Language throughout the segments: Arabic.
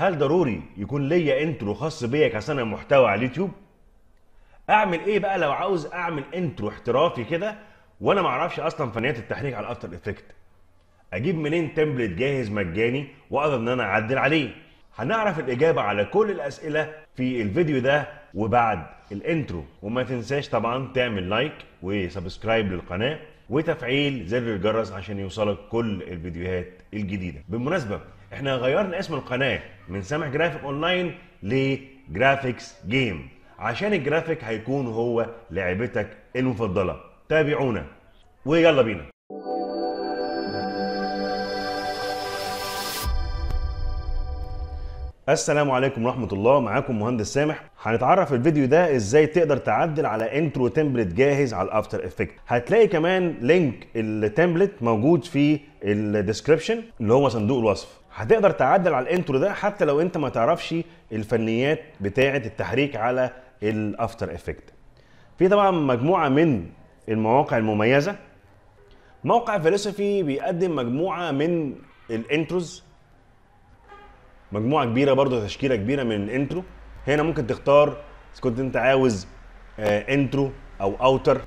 هل ضروري يكون ليا انترو خاص بيا كصانع محتوى على اليوتيوب اعمل ايه بقى لو عاوز اعمل انترو احترافي كده وانا ما اعرفش اصلا فنيات التحريك على الافتر افكت اجيب منين تمبلت جاهز مجاني واقدر ان انا اعدل عليه هنعرف الاجابه على كل الاسئله في الفيديو ده وبعد الانترو وما تنساش طبعا تعمل لايك وسبسكرايب للقناه وتفعيل زر الجرس عشان يوصلك كل الفيديوهات الجديده بالمناسبه احنا غيرنا اسم القناه من سامح جرافيك اونلاين لجرافيكس جيم عشان الجرافيك هيكون هو لعبتك المفضله تابعونا ويلا بينا السلام عليكم ورحمة الله معاكم مهندس سامح هنتعرف في الفيديو ده ازاي تقدر تعدل على انترو تمبلت جاهز على الافتر افكت هتلاقي كمان لينك التمبلت موجود في الديسكريبشن اللي هو صندوق الوصف هتقدر تعدل على الانترو ده حتى لو انت ما تعرفش الفنيات بتاعه التحريك على الافتر افكت في طبعا مجموعه من المواقع المميزه موقع فيلوسفي بيقدم مجموعه من الانتروز مجموعه كبيره برضه تشكيله كبيره من الانترو هنا ممكن تختار اذا كنت انت عاوز انترو آه، او اوتر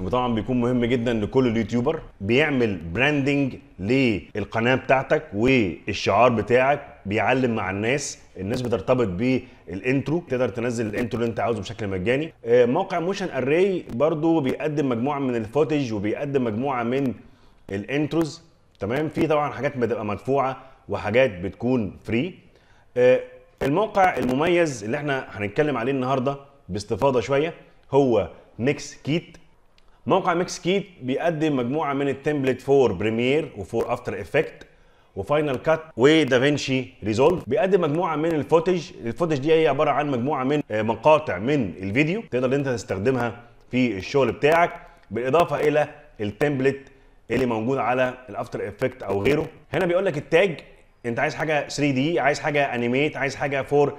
وطبعا بيكون مهم جدا لكل اليوتيوبر بيعمل براندنج للقناه بتاعتك والشعار بتاعك بيعلم مع الناس الناس بترتبط بالانترو تقدر تنزل الانترو اللي انت عاوزه بشكل مجاني آه، موقع موشن اري برضو بيقدم مجموعه من الفوتج وبيقدم مجموعه من الانتروز تمام في طبعا حاجات بتبقى مدفوعه وحاجات بتكون فري آه، الموقع المميز اللي احنا هنتكلم عليه النهارده باستفاضه شويه هو ميكس كيت موقع ميكس كيت بيقدم مجموعه من التمبلت فور بريمير وفور افتر افكت وفاينل كات ودافنشي ريزولف بيقدم مجموعه من الفوتج الفوتج دي هي عباره عن مجموعه من آه، مقاطع من الفيديو تقدر انت تستخدمها في الشغل بتاعك بالاضافه الى التمبلت اللي موجود على الافتر افكت او غيره هنا بيقول لك التاج انت عايز حاجه 3 دي عايز حاجه انيميت عايز حاجه فور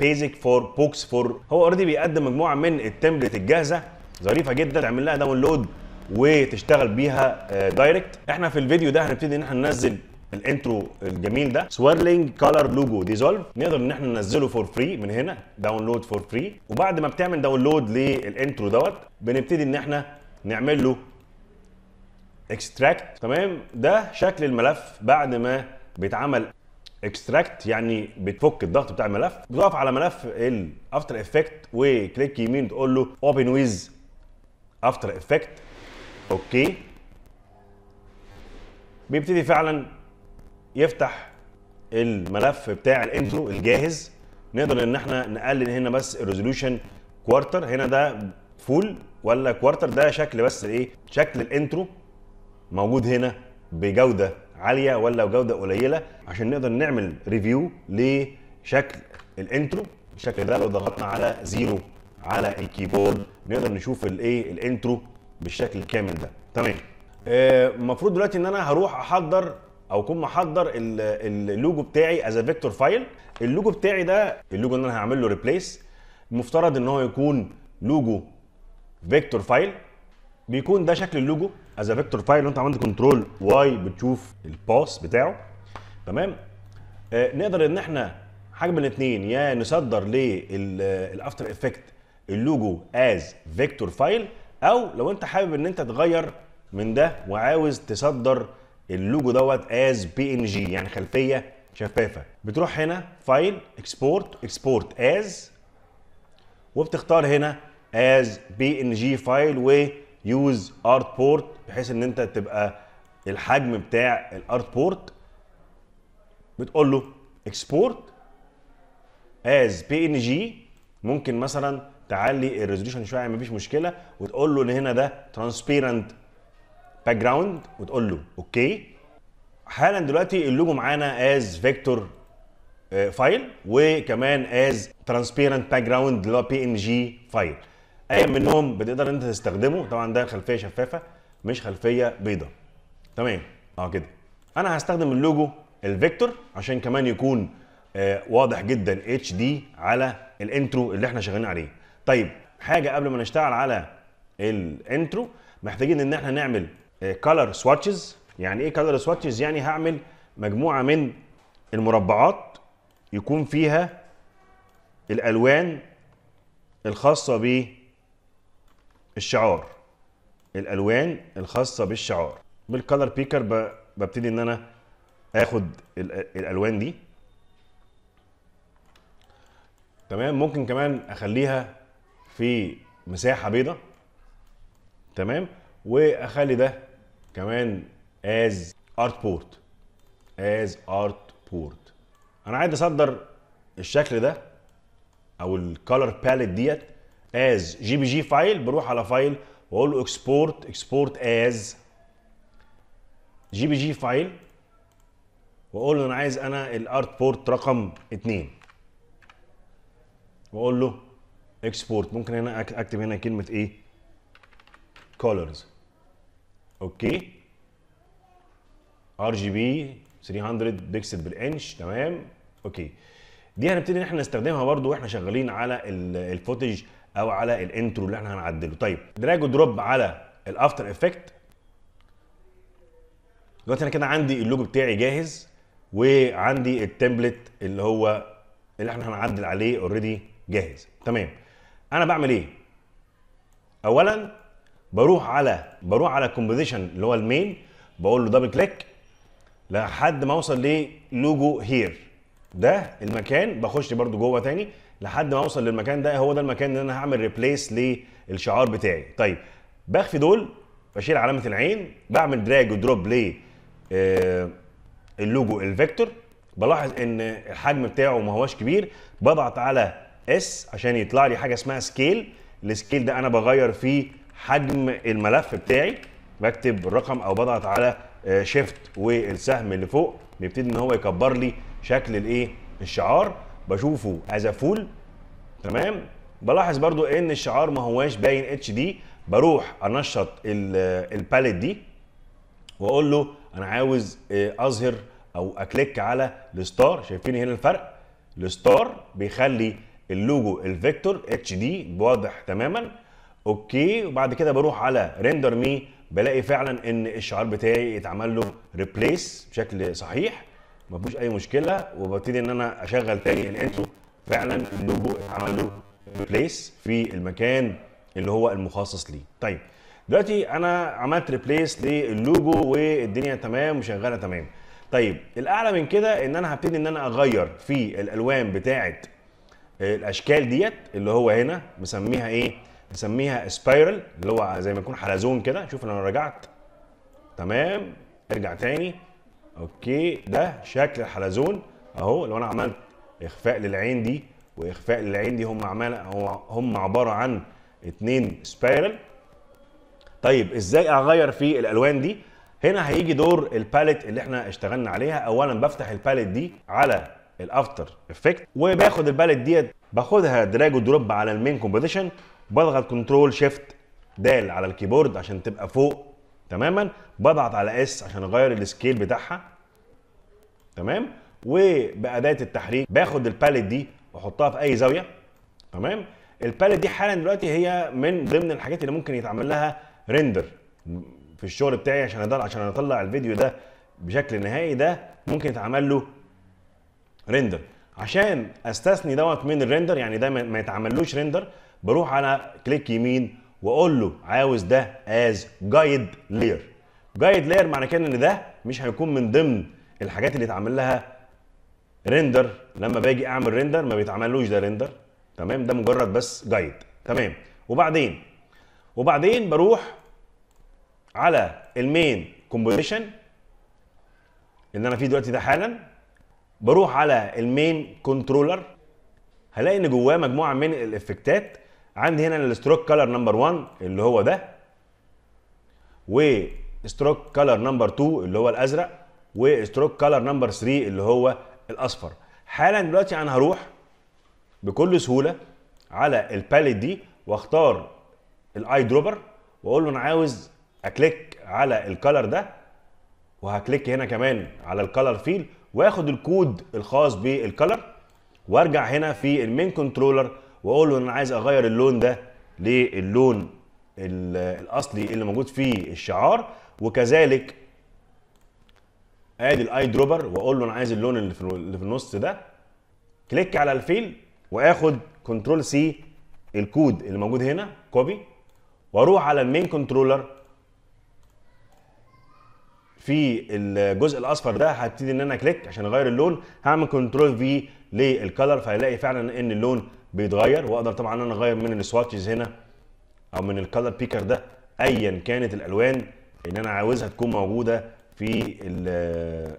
بيزك فور بوكس فور هو اوريدي بيقدم مجموعه من التمبلت الجاهزه ظريفه جدا تعمل لها داونلود وتشتغل بيها دايركت آه، احنا في الفيديو ده هنبتدي ان احنا ننزل الانترو الجميل ده سويرلينج كولر لوجو ديزولف نقدر ان احنا ننزله فور فري من هنا داونلود فور فري وبعد ما بتعمل داونلود للانترو دوت بنبتدي ان احنا نعمل له اكستراكت تمام ده شكل الملف بعد ما بيتعمل اكستراكت يعني بتفك الضغط بتاع الملف بتقف على ملف الافتر افكت وكليك يمين تقول له اوبن ويز افتر افكت اوكي بيبتدي فعلا يفتح الملف بتاع الانترو الجاهز نقدر ان احنا نقلل هنا بس الريزولوشن كوارتر هنا ده فول ولا كوارتر ده شكل بس ايه شكل الانترو موجود هنا بجوده عاليه ولا بجوده قليله عشان نقدر نعمل ريفيو لشكل الانترو بالشكل ده لو ضغطنا على زيرو على الكيبورد نقدر نشوف الايه الانترو بالشكل الكامل ده تمام آه، المفروض دلوقتي ان انا هروح احضر او اكون محضر اللوجو بتاعي از فيكتور فايل اللوجو بتاعي ده اللوجو اللي انا هعمل له ريبليس المفترض ان هو يكون لوجو فيكتور فايل بيكون ده شكل اللوجو از فيكتور فايل وانت انت عملت كنترول واي بتشوف الباس بتاعه تمام آه، نقدر ان احنا حاجه من الاثنين يا نصدر للافتر افكت اللوجو از فيكتور فايل او لو انت حابب ان انت تغير من ده وعاوز تصدر اللوجو دوت از بي ان جي يعني خلفيه شفافه بتروح هنا فايل اكسبورت اكسبورت از وبتختار هنا از بي ان جي فايل ويوز ارت بورت بحيث ان انت تبقى الحجم بتاع الارت بورت بتقول له اكسبورت از بي ان جي ممكن مثلا تعلي الريزوليوشن شويه يعني مفيش مشكله وتقول له ان هنا ده ترانسبيرنت باك جراوند وتقول له اوكي حالا دلوقتي اللوجو معانا از فيكتور فايل وكمان از ترانسبيرنت باك جراوند اللي هو بي ان جي فايل اي منهم بتقدر انت تستخدمه طبعا ده خلفيه شفافه مش خلفيه بيضاء تمام اه كده انا هستخدم اللوجو الفيكتور عشان كمان يكون آه، واضح جدا اتش دي على الانترو اللي احنا شغالين عليه طيب حاجه قبل ما نشتغل على الانترو محتاجين ان احنا نعمل كلر آه، سواتشز يعني ايه كلر سواتشز يعني هعمل مجموعه من المربعات يكون فيها الالوان الخاصه بالشعار الالوان الخاصه بالشعار بالكلر بيكر ببتدي ان انا اخد الالوان دي تمام ممكن كمان اخليها في مساحه بيضاء تمام واخلي ده كمان از ارت بورت از ارت بورت انا عايز اصدر الشكل ده او الكالر باليت ديت از جي بي جي فايل بروح على فايل واقول له اكسبورت اكسبورت از جي بي جي فايل واقول له انا عايز انا الارت بورت رقم 2 واقول له اكسبورت ممكن هنا اكتب هنا كلمه ايه كولرز اوكي ار جي بي 300 بيكسل بالانش تمام اوكي دي هنبتدي ان احنا نستخدمها برده واحنا شغالين على الفوتج او على الانترو اللي احنا هنعدله طيب دراج ودروب على الافتر افكت دلوقتي انا كده عندي اللوجو بتاعي جاهز وعندي التمبلت اللي هو اللي احنا هنعدل عليه اوريدي جاهز تمام انا بعمل ايه اولا بروح على بروح على الكومبوزيشن اللي هو المين بقول له دبل كليك لحد ما اوصل للوجو هير ده المكان بخش برده جوه تاني لحد ما اوصل للمكان ده هو ده المكان اللي انا هعمل ريبليس للشعار بتاعي طيب بخفي دول بشيل علامه العين بعمل دراج ودروب ل اللوجو الفيكتور بلاحظ ان الحجم بتاعه ما هواش كبير بضغط على اس عشان يطلع لي حاجه اسمها سكيل السكيل ده انا بغير فيه حجم الملف بتاعي بكتب الرقم او بضغط على شيفت آه، والسهم اللي فوق بيبتدي ان هو يكبر لي شكل الايه الشعار بشوفه از فول تمام بلاحظ برضو ان الشعار ما هواش باين اتش دي بروح انشط الباليت آه، دي واقول له انا عاوز آه، اظهر او اكليك على الستار شايفين هنا الفرق الستار بيخلي اللوجو الفيكتور اتش دي واضح تماما اوكي وبعد كده بروح على ريندر مي بلاقي فعلا ان الشعار بتاعي اتعمل له ريبليس بشكل صحيح ما فيهوش اي مشكله وببتدي ان انا اشغل تاني الانترو فعلا اللوجو اتعمل له ريبليس في المكان اللي هو المخصص ليه طيب دلوقتي انا عملت ريبليس للوجو والدنيا تمام وشغاله تمام طيب الاعلى من كده ان انا هبتدي ان انا اغير في الالوان بتاعه الاشكال ديت اللي هو هنا مسميها ايه مسميها سبايرال اللي هو زي ما يكون حلزون كده شوف انا رجعت تمام ارجع تاني اوكي ده شكل الحلزون اهو لو انا عملت اخفاء للعين دي واخفاء للعين دي هم عمال هم عباره عن اتنين سبايرال طيب ازاي اغير في الالوان دي هنا هيجي دور الباليت اللي احنا اشتغلنا عليها اولا بفتح الباليت دي على الافتر افكت وباخد البالت ديت باخدها دراج ودروب على المين كومبوزيشن بضغط كنترول شيفت دال على الكيبورد عشان تبقى فوق تماما بضغط على اس عشان اغير السكيل بتاعها تمام وباداه التحريك باخد الباليت دي واحطها في اي زاويه تمام الباليت دي حالا دلوقتي هي من ضمن الحاجات اللي ممكن يتعمل لها ريندر في الشغل بتاعي عشان اقدر عشان اطلع الفيديو ده بشكل نهائي ده ممكن يتعمل له ريندر عشان استثني دوت من الريندر يعني ده ما يتعملوش ريندر بروح على كليك يمين واقول له عاوز ده از جايد لير جايد لير معنى كده ان ده مش هيكون من ضمن الحاجات اللي اتعمل لها ريندر لما باجي اعمل ريندر ما بيتعملوش ده ريندر تمام ده مجرد بس جايد تمام وبعدين وبعدين بروح على المين كومبوزيشن اللي انا فيه دلوقتي ده حالا بروح على المين كنترولر هلاقي ان جواه مجموعه من الافكتات عندي هنا الستروك كلر نمبر 1 اللي هو ده وستروك كلر نمبر 2 اللي هو الازرق وستروك كلر نمبر 3 اللي هو الاصفر حالا دلوقتي انا هروح بكل سهوله على الباليت دي واختار الاي دروبر واقول له انا عاوز اكليك على الكلر ده وهكليك هنا كمان على الكلر فيل واخد الكود الخاص بالكلر وارجع هنا في المين كنترولر واقول له انا عايز اغير اللون ده للون الاصلي اللي موجود فيه الشعار وكذلك ادي الاي دروبر واقول له انا عايز اللون اللي في النص ده كليك على الفيل واخد كنترول سي الكود اللي موجود هنا كوبي واروح على المين كنترولر في الجزء الاصفر ده هبتدي ان انا كليك عشان اغير اللون هعمل كنترول في للكلر فهلاقي فعلا ان اللون بيتغير واقدر طبعا ان انا اغير من السواتشز هنا او من الكلر بيكر ده ايا كانت الالوان اللي انا عاوزها تكون موجوده في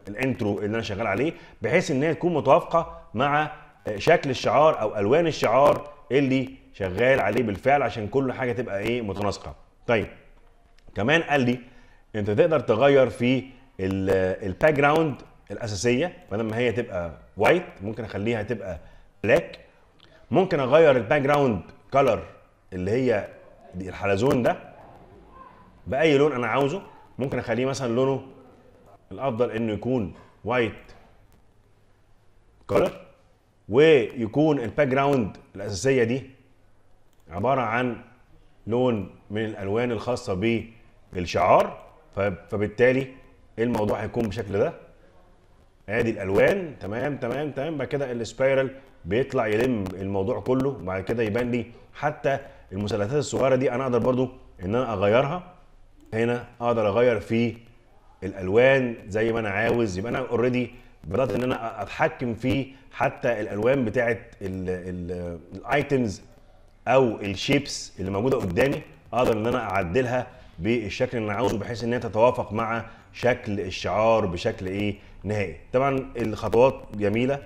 الانترو آه، اللي انا شغال عليه بحيث ان هي تكون متوافقه مع شكل الشعار او الوان الشعار اللي شغال عليه بالفعل عشان كل حاجه تبقى ايه متناسقه طيب كمان قال لي انت تقدر تغير في الباك جراوند الاساسيه بدل ما هي تبقى وايت ممكن اخليها تبقى بلاك ممكن اغير الباك جراوند كلر اللي هي الحلزون ده باي لون انا عاوزه ممكن اخليه مثلا لونه الافضل انه يكون وايت كلر ويكون الباك جراوند الاساسيه دي عباره عن لون من الالوان الخاصه بالشعار فبالتالي إيه الموضوع هيكون بالشكل ده ادي الالوان تمام تمام تمام بعد كده السبايرال بيطلع يلم الموضوع كله بعد كده يبان لي حتى المثلثات الصغيره دي انا اقدر برضو ان انا اغيرها هنا اقدر اغير في الالوان زي ما انا عاوز يبقى انا اوريدي بدات ان انا اتحكم في حتى الالوان بتاعه الايتمز او الشيبس اللي موجوده قدامي اقدر ان انا اعدلها بالشكل اللي انا عاوزه بحيث ان هي تتوافق مع شكل الشعار بشكل ايه نهائي طبعا الخطوات جميله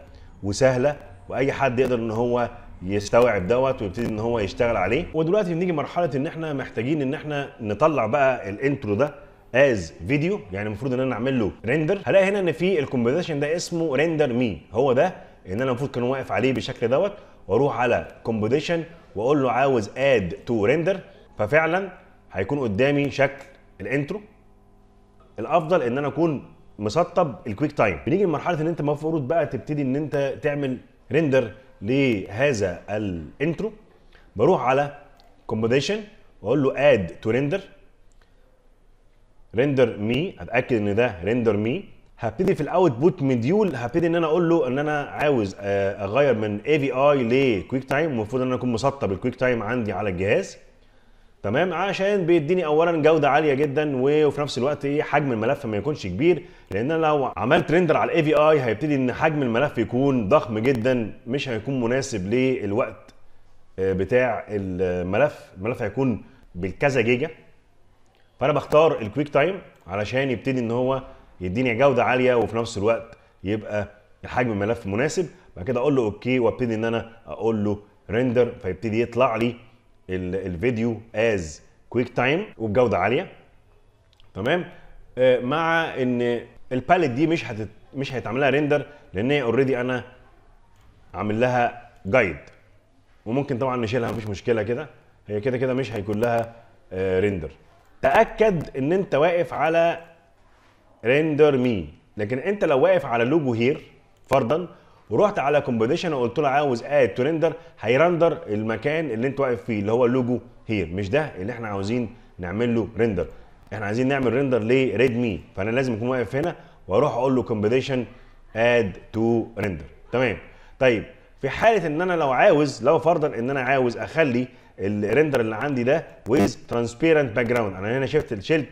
وسهله واي حد يقدر ان هو يستوعب دوت ويبتدي ان هو يشتغل عليه ودلوقتي بنيجي مرحله ان احنا محتاجين ان احنا نطلع بقى الانترو ده از فيديو يعني المفروض ان انا اعمل له ريندر هلاقي هنا ان في الكومبوزيشن ده اسمه ريندر مي هو ده ان انا المفروض كان واقف عليه بالشكل دوت واروح على كومبوزيشن واقول له عاوز اد تو ريندر ففعلا هيكون قدامي شكل الانترو الافضل ان انا اكون مسطب الكويك تايم بنيجي لمرحله ان انت المفروض بقى تبتدي ان انت تعمل ريندر لهذا الانترو بروح على كومبوزيشن واقول له اد تو ريندر ريندر مي اتاكد ان ده ريندر مي هبتدي في الاوتبوت مديول هبتدي ان انا اقول له ان انا عاوز آه، اغير من اي في اي لكويك تايم المفروض ان انا اكون مسطب الكويك تايم عندي على الجهاز تمام عشان بيديني اولا جوده عاليه جدا وفي نفس الوقت ايه حجم الملف ما يكونش كبير لان انا لو عملت ريندر على الاي في اي هيبتدي ان حجم الملف يكون ضخم جدا مش هيكون مناسب للوقت آه، بتاع الملف الملف هيكون بالكذا جيجا فانا بختار الكويك تايم علشان يبتدي ان هو يديني جوده عاليه وفي نفس الوقت يبقى حجم الملف مناسب بعد كده اقول له اوكي وابتدي ان انا اقول له ريندر فيبتدي يطلع لي الفيديو از كويك تايم وبجوده عاليه تمام آه، مع ان الباليت دي مش هتت... مش هيتعمل لها ريندر لان هي اوريدي انا عامل لها جايد وممكن طبعا نشيلها مفيش مشكله كده هي كده كده مش هيكون لها ريندر آه، تاكد ان انت واقف على ريندر مي لكن انت لو واقف على لوجو هير فرضا ورحت على كومبوزيشن وقلت له عاوز اد تو ريندر هيرندر المكان اللي انت واقف فيه اللي هو اللوجو هير مش ده اللي احنا عاوزين نعمل له ريندر احنا عايزين نعمل ريندر لريدمي فانا لازم اكون واقف هنا واروح اقول له كومبوزيشن اد تو ريندر تمام طيب في حاله ان انا لو عاوز لو فرضا ان انا عاوز اخلي الريندر اللي عندي ده ويز ترانسبيرنت باك جراوند انا هنا شفت شلت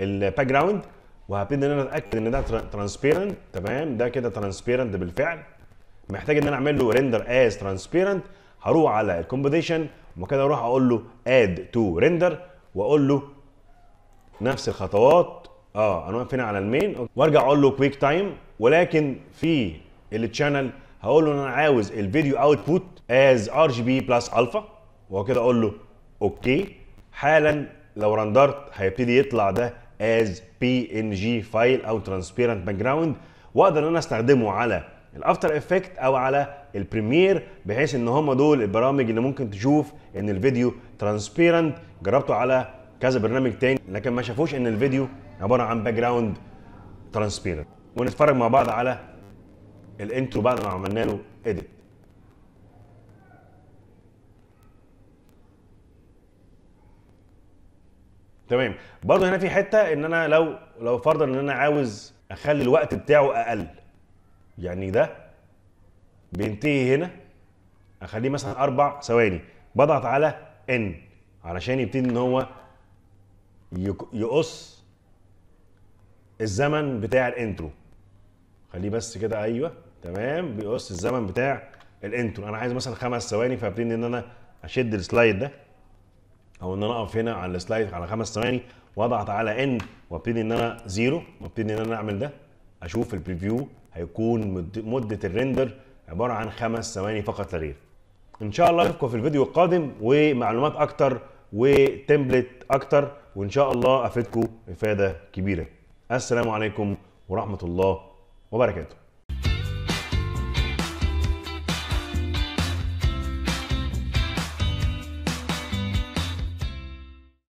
الباك جراوند وهبتدي ان انا اتاكد ان ده ترانسبيرنت تمام ده كده ترانسبيرنت بالفعل محتاج ان انا اعمل له ريندر از ترانسبيرنت هروح على الكومبوزيشن وما كده اروح اقول له اد تو ريندر واقول له نفس الخطوات اه انا واقف هنا على المين وارجع اقول له كويك تايم ولكن في التشانل هقول له ان انا عاوز الفيديو اوتبوت از ار جي بي بلس الفا وكده اقول له اوكي حالا لو رندرت هيبتدي يطلع ده از بي ان جي فايل او ترانسبيرنت باك جراوند واقدر ان انا استخدمه على الافتر افكت او على البريمير بحيث ان هم دول البرامج اللي ممكن تشوف ان الفيديو ترانسبيرنت جربته على كذا برنامج تاني لكن ما شافوش ان الفيديو عباره عن باك جراوند ترانسبيرنت ونتفرج مع بعض على الانترو بعد ما عملنا له ايديت تمام برضه هنا في حته ان انا لو لو فرضا ان انا عاوز اخلي الوقت بتاعه اقل يعني ده بينتهي هنا اخليه مثلا اربع ثواني بضغط على ان علشان يبتدي ان هو يقص الزمن بتاع الانترو خليه بس كده ايوه تمام بيقص الزمن بتاع الانترو انا عايز مثلا خمس ثواني فابتدي ان انا اشد السلايد ده او ان انا اقف هنا على السلايد على خمس ثواني واضغط على ان وابتدي ان انا زيرو وابتدي ان انا اعمل ده اشوف البريفيو هيكون مده الريندر عباره عن خمس ثواني فقط لا غير ان شاء الله اشوفكم في الفيديو القادم ومعلومات اكتر وتمبلت اكتر وان شاء الله افيدكم افاده كبيره السلام عليكم ورحمه الله وبركاته